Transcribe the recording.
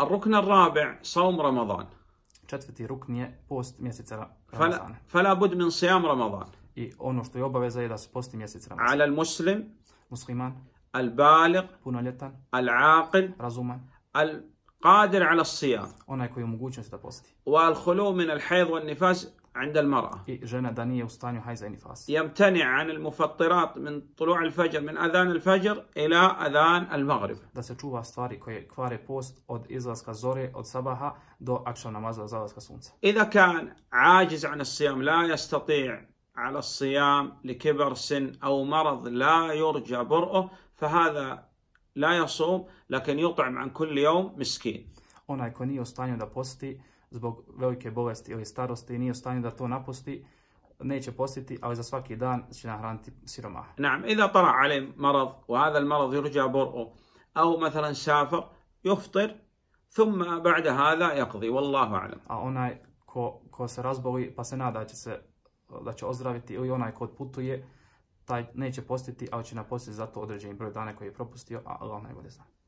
الركن الرابع صوم رمضان. Četvrti rukn je post mjeseca Ramazana. فلا بد من صيام رمضان. I ono što je obaveza je da se posti mjesec Ramazana. على المسلم musliman البالغ punoljetan العاقل razuman القادر على الصيام onaj koji je u mogućnosti da posti. والخلو من الحيض والنفاس عند المرأة إيه، دانية نفاس يمتنع عن المفطرات من طلوع الفجر من أذان الفجر إلى أذان المغرب da se čuva stvari koje kvare post od izlaska zore od sabaha do akšam namaza od zalaska sunca إذا كان عاجز عن الصيام لا يستطيع على الصيام لكبر سن أو مرض لا يرجى برؤه فهذا لا يصوم لكن يطعم عن كل يوم مسكين أنا ko nije دا بوستي zbog velike bolesti ili starosti i nije u stanju da to napusti, neće postiti, ali za svaki dan će nahraniti siromaha. Naam, idha tala alim marad, wa u marad yurja bur'u, au mathalan safar, juftir, thumma ba'da hada yaqdi, wallahu alam. A onaj ko, ko se razboli pa se nada da će, se, da će ozdraviti ili onaj ko putuje, taj neće postiti, ali će napostiti zato određeni broj dana koji je propustio, a Allah najbolje zna.